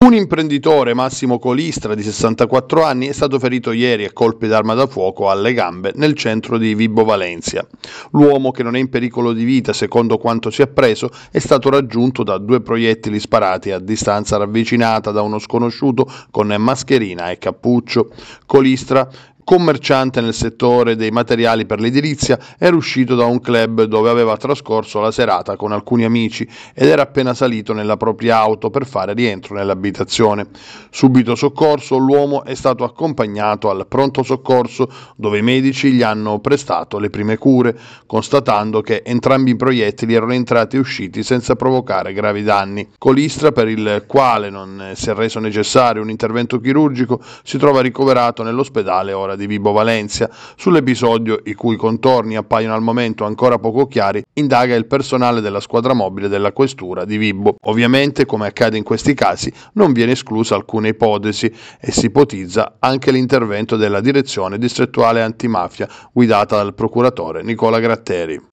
Un imprenditore, Massimo Colistra, di 64 anni, è stato ferito ieri a colpi d'arma da fuoco alle gambe nel centro di Vibo Valencia. L'uomo, che non è in pericolo di vita secondo quanto si è appreso, è stato raggiunto da due proiettili sparati a distanza ravvicinata da uno sconosciuto con mascherina e cappuccio. Colistra commerciante nel settore dei materiali per l'edilizia, era uscito da un club dove aveva trascorso la serata con alcuni amici ed era appena salito nella propria auto per fare rientro nell'abitazione. Subito soccorso, l'uomo è stato accompagnato al pronto soccorso dove i medici gli hanno prestato le prime cure, constatando che entrambi i proiettili erano entrati e usciti senza provocare gravi danni. Colistra, per il quale non si è reso necessario un intervento chirurgico, si trova ricoverato nell'ospedale ora di Vibo Valencia. Sull'episodio, i cui contorni appaiono al momento ancora poco chiari, indaga il personale della squadra mobile della questura di Vibo. Ovviamente, come accade in questi casi, non viene esclusa alcuna ipotesi e si ipotizza anche l'intervento della direzione distrettuale antimafia guidata dal procuratore Nicola Gratteri.